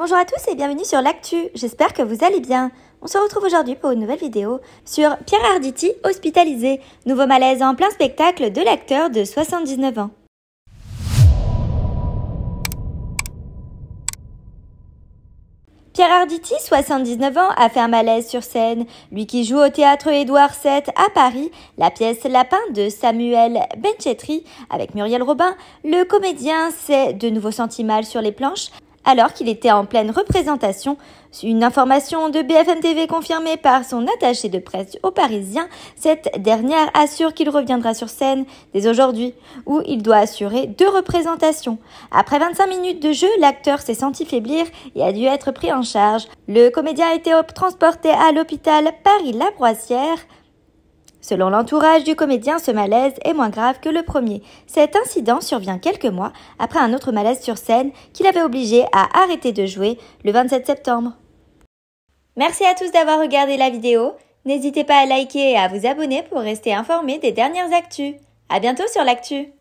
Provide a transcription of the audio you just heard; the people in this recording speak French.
Bonjour à tous et bienvenue sur l'actu, j'espère que vous allez bien. On se retrouve aujourd'hui pour une nouvelle vidéo sur Pierre Arditi hospitalisé, nouveau malaise en plein spectacle de l'acteur de 79 ans. Pierre Arditi, 79 ans, a fait un malaise sur scène. Lui qui joue au théâtre Édouard VII à Paris, la pièce Lapin de Samuel Benchetri avec Muriel Robin, le comédien s'est de nouveau senti mal sur les planches alors qu'il était en pleine représentation. Une information de BFM TV confirmée par son attaché de presse au Parisien, cette dernière assure qu'il reviendra sur scène dès aujourd'hui, où il doit assurer deux représentations. Après 25 minutes de jeu, l'acteur s'est senti faiblir et a dû être pris en charge. Le comédien a été transporté à l'hôpital Paris-La Broissière Selon l'entourage du comédien, ce malaise est moins grave que le premier. Cet incident survient quelques mois après un autre malaise sur scène qui l'avait obligé à arrêter de jouer le 27 septembre. Merci à tous d'avoir regardé la vidéo. N'hésitez pas à liker et à vous abonner pour rester informé des dernières actus. À bientôt sur l'actu!